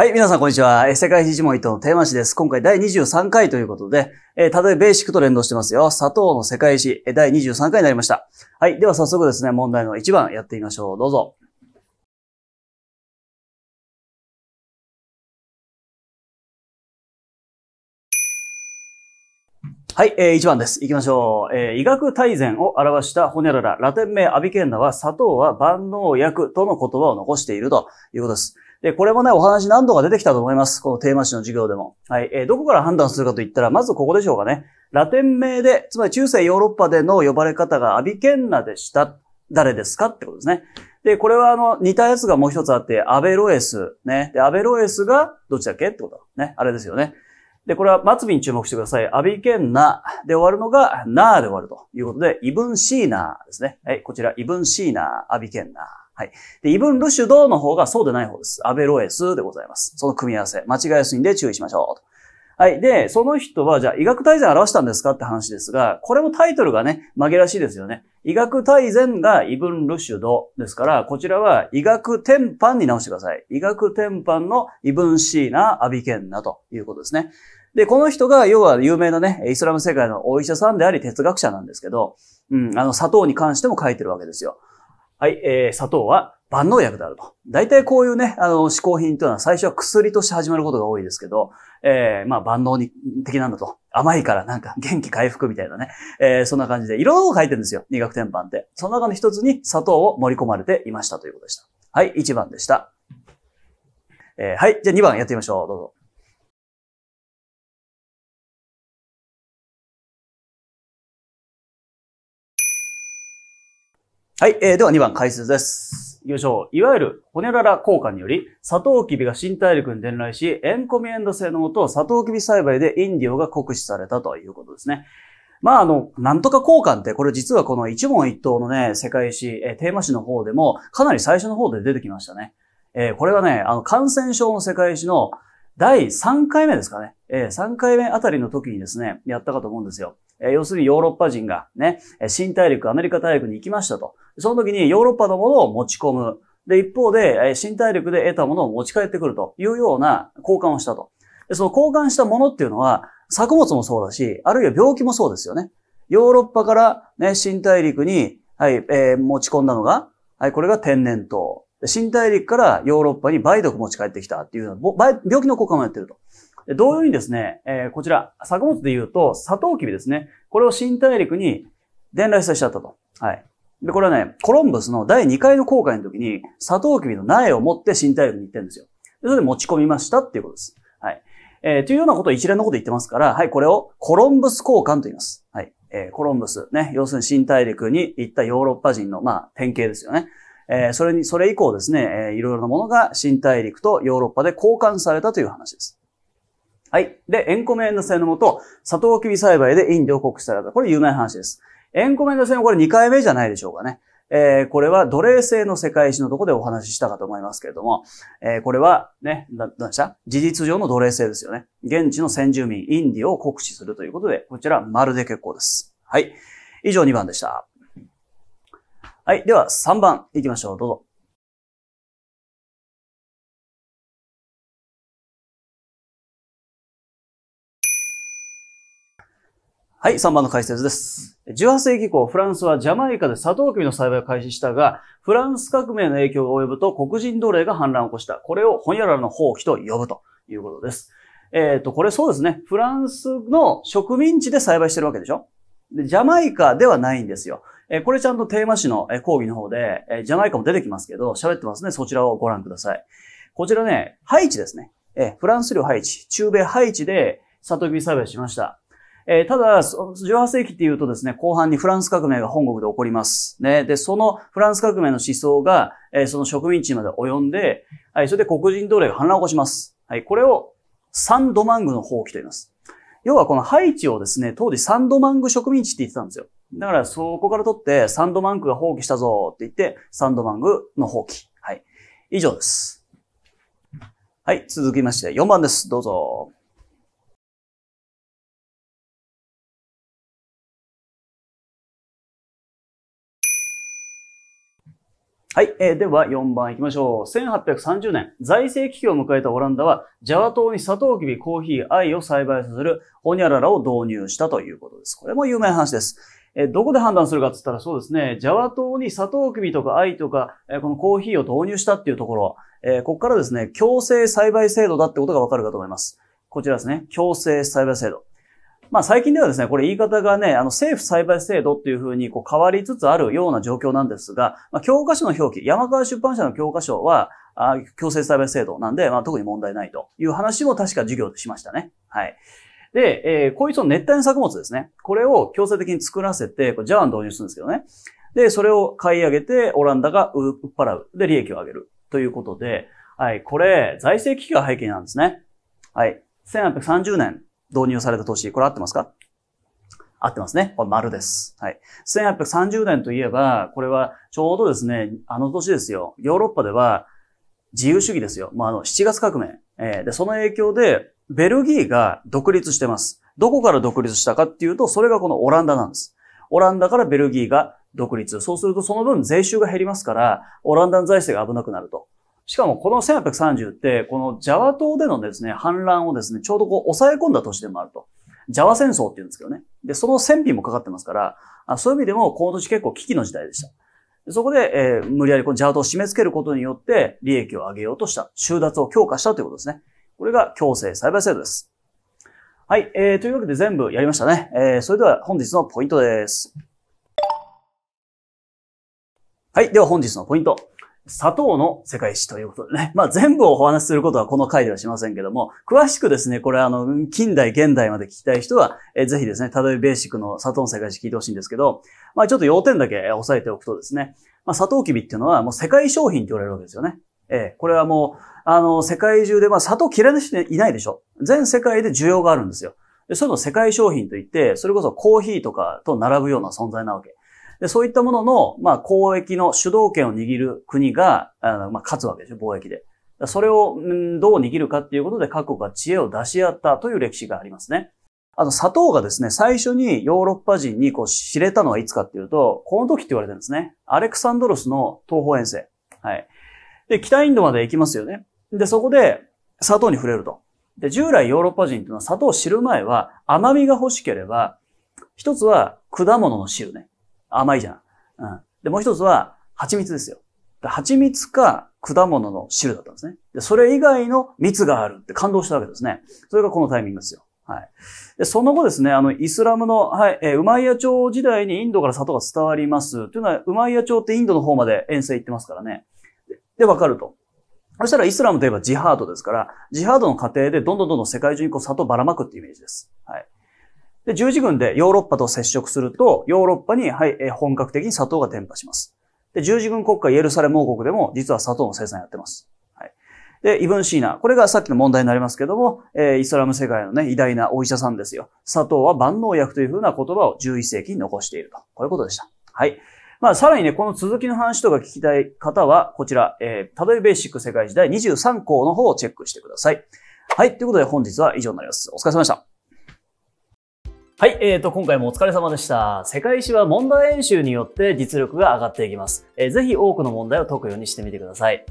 はい、皆さんこんにちは。世界一問一答のテーマ誌です。今回第23回ということで、えー、たとえベーシックと連動してますよ。砂糖の世界史、第23回になりました。はい、では早速ですね、問題の1番やってみましょう。どうぞ。はい、えー、1番です。行きましょう。えー、医学大全を表したホニャララ、ラテン名アビケンダは、砂糖は万能薬との言葉を残しているということです。で、これもね、お話何度か出てきたと思います。このテーマ誌の授業でも。はい。えー、どこから判断するかと言ったら、まずここでしょうかね。ラテン名で、つまり中世ヨーロッパでの呼ばれ方がアビケンナでした。誰ですかってことですね。で、これはあの、似たやつがもう一つあって、アベロエス。ね。で、アベロエスが、どっちだっけってことね。あれですよね。で、これは末尾に注目してください。アビケンナで終わるのが、ナーで終わるということで、イブンシーナーですね。はい、こちら、イブンシーナー、アビケンナー。はい。で、イブンルシュドの方がそうでない方です。アベロエスでございます。その組み合わせ、間違いやすいんで注意しましょう。はい。で、その人は、じゃあ、医学大全表したんですかって話ですが、これもタイトルがね、紛らしいですよね。医学大全がイブンルシュドですから、こちらは医学天般に直してください。医学天般のイブンシーナ、アビケンナということですね。で、この人が、要は有名なね、イスラム世界のお医者さんであり哲学者なんですけど、うん、あの、砂糖に関しても書いてるわけですよ。はい、えー、砂糖は万能薬であると。大体こういうね、あの、嗜好品というのは最初は薬として始まることが多いですけど、えー、まあ万能的なんだと。甘いからなんか元気回復みたいなね。えー、そんな感じで、いろんなこと書いてるんですよ。医学天板って。その中の一つに砂糖を盛り込まれていましたということでした。はい、1番でした。えー、はい、じゃあ2番やってみましょう。どうぞ。はい、えー、では2番解説です。行きましょう。いわゆる、ホネララ効果により、サトウキビが新大陸に伝来し、エンコミエンド性能とサトウキビ栽培でインディオが酷使されたということですね。まあ、あの、なんとか交換って、これ実はこの一問一答のね、世界史、えー、テーマ史の方でも、かなり最初の方で出てきましたね。えー、これがね、あの、感染症の世界史の第3回目ですかね。えー、3回目あたりの時にですね、やったかと思うんですよ。要するにヨーロッパ人がね、新大陸、アメリカ大陸に行きましたと。その時にヨーロッパのものを持ち込む。で、一方で、新大陸で得たものを持ち帰ってくるというような交換をしたと。その交換したものっていうのは、作物もそうだし、あるいは病気もそうですよね。ヨーロッパからね、新大陸に、はい、えー、持ち込んだのが、はい、これが天然痘。新大陸からヨーロッパに梅毒持ち帰ってきたっていうような、病気の交換もやってると。同様にですね、えー、こちら、作物で言うと、サトウキビですね。これを新大陸に伝来させちゃったと。はい。で、これはね、コロンブスの第2回の航海の時に、サトウキビの苗を持って新大陸に行ってるんですよ。それで持ち込みましたっていうことです。はい。えー、というようなことを一連のこと言ってますから、はい、これをコロンブス交換と言います。はい。えー、コロンブス、ね、要するに新大陸に行ったヨーロッパ人の、まあ、典型ですよね。えー、それに、それ以降ですね、えー、いろいろなものが新大陸とヨーロッパで交換されたという話です。はい。で、エンコメンド製のもと、サトウキビ栽培でインドを濃さしたら、これ有名な話です。エンコメンド製のこれ2回目じゃないでしょうかね。えー、これは奴隷制の世界史のとこでお話ししたかと思いますけれども、えー、これはね、な、なんでした事実上の奴隷制ですよね。現地の先住民、インディを酷使するということで、こちら、丸で結構です。はい。以上2番でした。はい。では3番行きましょう。どうぞ。はい、3番の解説です。18世紀以降、フランスはジャマイカでサトウキビの栽培を開始したが、フランス革命の影響が及ぶと黒人奴隷が反乱を起こした。これをホニャララの放棄と呼ぶということです。えっ、ー、と、これそうですね。フランスの植民地で栽培してるわけでしょでジャマイカではないんですよ。えー、これちゃんとテーマ誌の、え講義の方で、えー、ジャマイカも出てきますけど、喋ってますね。そちらをご覧ください。こちらね、ハイチですね。えー、フランス領ハイチ、中米ハイチで、サトウキビ栽培しました。えー、ただ、18世紀って言うとですね、後半にフランス革命が本国で起こります。ね。で、そのフランス革命の思想が、えー、その植民地まで及んで、はい、それで黒人奴隷が反乱を起こします。はい、これをサンドマングの放棄と言います。要はこのハイチをですね、当時サンドマング植民地って言ってたんですよ。だからそこから取ってサンドマングが放棄したぞって言って、サンドマングの放棄。はい。以上です。はい、続きまして4番です。どうぞ。はい、えー、では4番行きましょう。1830年、財政危機を迎えたオランダは、ジャワ島にサトウキビ、コーヒー、藍を栽培させるホニャララを導入したということです。これも有名な話です。えどこで判断するかって言ったらそうですね、ジャワ島にサトウキビとか藍とか、えこのコーヒーを導入したっていうところ、えここからですね、強制栽培制度だってことがわかるかと思います。こちらですね、強制栽培制度。まあ最近ではですね、これ言い方がね、あの政府栽培制度っていうふうにこう変わりつつあるような状況なんですが、まあ、教科書の表記、山川出版社の教科書は、あ強制栽培制度なんで、まあ特に問題ないという話も確か授業でしましたね。はい。で、えー、こういうの熱帯の作物ですね。これを強制的に作らせて、これジャーン導入するんですけどね。で、それを買い上げて、オランダが売っ払う。で、利益を上げる。ということで、はい、これ、財政危機が背景なんですね。はい。1830年導入された年、これ合ってますか合ってますね。これ丸です。はい。1830年といえば、これはちょうどですね、あの年ですよ。ヨーロッパでは自由主義ですよ。まあ、あの、7月革命。えー、で、その影響で、ベルギーが独立してます。どこから独立したかっていうと、それがこのオランダなんです。オランダからベルギーが独立。そうするとその分税収が減りますから、オランダの財政が危なくなると。しかもこの1830って、このジャワ島でのですね、反乱をですね、ちょうどこう抑え込んだ年でもあると。ジャワ戦争って言うんですけどね。で、その戦費もかかってますから、あそういう意味でも、この年結構危機の時代でした。そこで、えー、無理やりこのジャワ島を締め付けることによって、利益を上げようとした。収奪を強化したということですね。これが強制栽培制度です。はい、えー、というわけで全部やりましたね。えー、それでは本日のポイントです。はい、では本日のポイント。砂糖の世界史ということでね。まあ全部をお話しすることはこの回ではしませんけども、詳しくですね、これあの、近代、現代まで聞きたい人は、えぜひですね、たどりベーシックの砂糖の世界史聞いてほしいんですけど、まあちょっと要点だけ押さえておくとですね、まあ砂糖きびっていうのはもう世界商品って言われるわけですよね。ええ、これはもう、あの、世界中で、まあ、砂糖嫌いな人いないでしょ。全世界で需要があるんですよ。で、そういうの世界商品といって、それこそコーヒーとかと並ぶような存在なわけ。で、そういったものの、まあ、交易の主導権を握る国が、あまあ、勝つわけですよ、貿易で。それを、どう握るかっていうことで各国が知恵を出し合ったという歴史がありますね。あの、砂糖がですね、最初にヨーロッパ人にこう知れたのはいつかっていうと、この時って言われてるんですね。アレクサンドロスの東方遠征。はい。で、北インドまで行きますよね。で、そこで砂糖に触れると。で、従来ヨーロッパ人っていうのは砂糖を知る前は甘みが欲しければ、一つは果物の汁ね。甘いじゃん。うん。で、もう一つは、蜂蜜ですよ。蜂蜜か果物の汁だったんですね。で、それ以外の蜜があるって感動したわけですね。それがこのタイミングですよ。はい。で、その後ですね、あの、イスラムの、はい、えー、ウマイヤ朝時代にインドから砂糖が伝わります。というのは、ウマイヤ朝ってインドの方まで遠征行ってますからね。で、わかると。そしたらイスラムといえばジハードですから、ジハードの過程でどんどんどんどん世界中にこう砂糖ばらまくっていうイメージです。はい。で、十字軍でヨーロッパと接触すると、ヨーロッパに、はい、本格的に砂糖が伝播します。で、十字軍国家イエルサレム王国でも、実は砂糖の生産やってます。はい。で、イブンシーナ。これがさっきの問題になりますけども、えー、イスラム世界のね、偉大なお医者さんですよ。砂糖は万能薬というふうな言葉を11世紀に残していると。こういうことでした。はい。まあ、さらにね、この続きの話とか聞きたい方は、こちら、えー、たどりベーシック世界時代23項の方をチェックしてください。はい。ということで本日は以上になります。お疲れ様でした。はい、えーと、今回もお疲れ様でした。世界史は問題演習によって実力が上がっていきます。えー、ぜひ多くの問題を解くようにしてみてください。